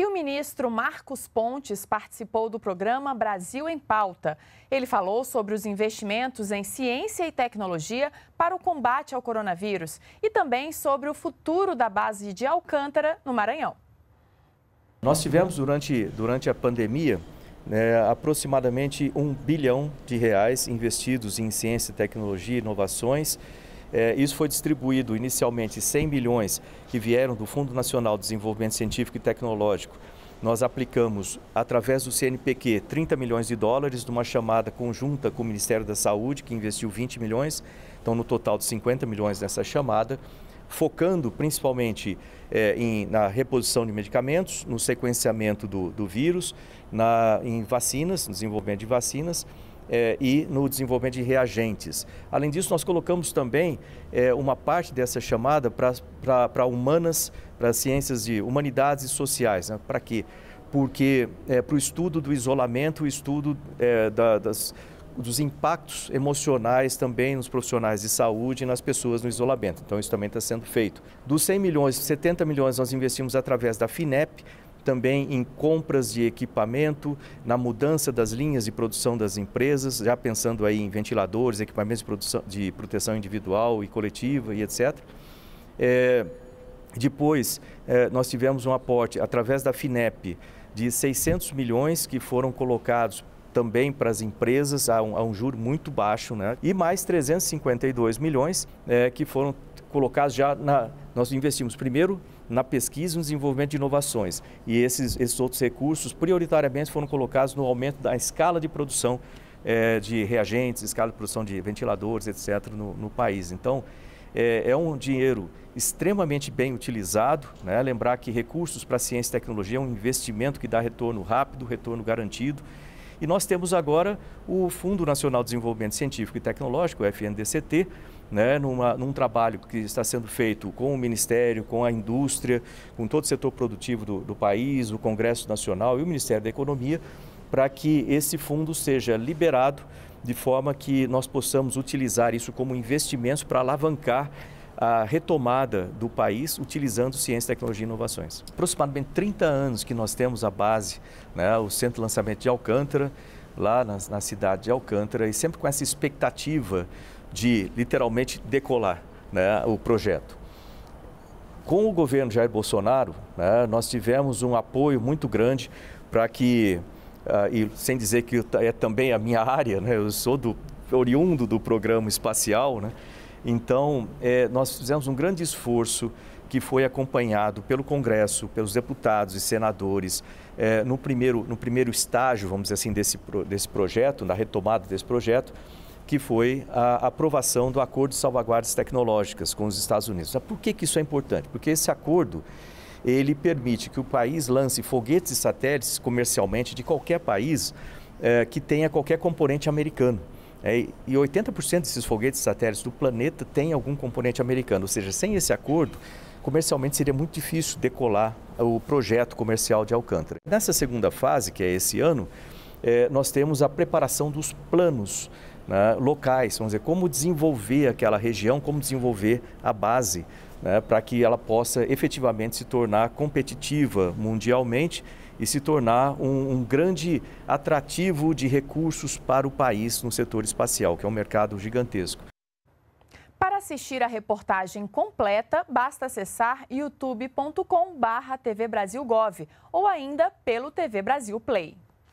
E o ministro Marcos Pontes participou do programa Brasil em Pauta. Ele falou sobre os investimentos em ciência e tecnologia para o combate ao coronavírus e também sobre o futuro da base de Alcântara, no Maranhão. Nós tivemos durante, durante a pandemia né, aproximadamente um bilhão de reais investidos em ciência, tecnologia e inovações é, isso foi distribuído inicialmente 100 milhões que vieram do Fundo Nacional de Desenvolvimento Científico e Tecnológico. Nós aplicamos, através do CNPq, 30 milhões de dólares numa chamada conjunta com o Ministério da Saúde, que investiu 20 milhões, então no total de 50 milhões nessa chamada focando principalmente é, em, na reposição de medicamentos, no sequenciamento do, do vírus, na, em vacinas, no desenvolvimento de vacinas é, e no desenvolvimento de reagentes. Além disso, nós colocamos também é, uma parte dessa chamada para humanas, para ciências de humanidades e sociais. Né? Para quê? Porque é, eh, para o estudo do isolamento, o estudo da, das dos impactos emocionais também nos profissionais de saúde e nas pessoas no isolamento. Então, isso também está sendo feito. Dos 100 milhões, 70 milhões nós investimos através da FINEP, também em compras de equipamento, na mudança das linhas de produção das empresas, já pensando aí em ventiladores, equipamentos de, produção, de proteção individual e coletiva e etc. É, depois, é, nós tivemos um aporte através da FINEP de 600 milhões que foram colocados também para as empresas a um, a um juro muito baixo, né? e mais 352 milhões é, que foram colocados já na. Nós investimos primeiro na pesquisa e no desenvolvimento de inovações. E esses, esses outros recursos, prioritariamente, foram colocados no aumento da escala de produção eh, de reagentes, escala de produção de ventiladores, etc., no, no país. Então, é, é, um dinheiro extremamente bem utilizado. Né? Lembrar que recursos para ciência e tecnologia é um investimento que dá retorno rápido, retorno garantido. E nós temos agora o Fundo Nacional de Desenvolvimento Científico e Tecnológico, o FNDCT, né, numa, num trabalho que está sendo feito com o Ministério, com a indústria, com todo o setor produtivo do, do país, o Congresso Nacional e o Ministério da Economia, para que esse fundo seja liberado de forma que nós possamos utilizar isso como investimentos para alavancar a retomada do país utilizando ciência, tecnologia e inovações. Aproximadamente 30 anos que nós temos a base, né, o Centro de Lançamento de Alcântara, lá na, na cidade de Alcântara, e sempre com essa expectativa de literalmente decolar né, o projeto. Com o governo Jair Bolsonaro, né, nós tivemos um apoio muito grande para que, uh, e sem dizer que é também a minha área, né, eu sou do, oriundo do programa espacial, né, então é, nós fizemos um grande esforço que foi acompanhado pelo Congresso, pelos deputados e senadores, é, no, primeiro, no primeiro estágio, vamos dizer assim, desse, desse projeto, na retomada desse projeto, que foi a aprovação do Acordo de Salvaguardas Tecnológicas com os Estados Unidos. Por que, que isso é importante? Porque esse acordo ele permite que o país lance foguetes e satélites comercialmente de qualquer país eh, que tenha qualquer componente americano. É, e 80% desses foguetes e satélites do planeta tem algum componente americano. Ou seja, sem esse acordo, comercialmente seria muito difícil decolar o projeto comercial de Alcântara. Nessa segunda fase, que é esse ano, eh, nós temos a preparação dos planos né, locais, vamos dizer, como desenvolver aquela região, como desenvolver a base né, para que ela possa efetivamente se tornar competitiva mundialmente e se tornar um, um, grande atrativo de recursos para o país no setor espacial, que é um mercado gigantesco. Para assistir a reportagem completa, basta acessar youtube.com/tvbrasilgov ou ainda pelo TV Brasil Play.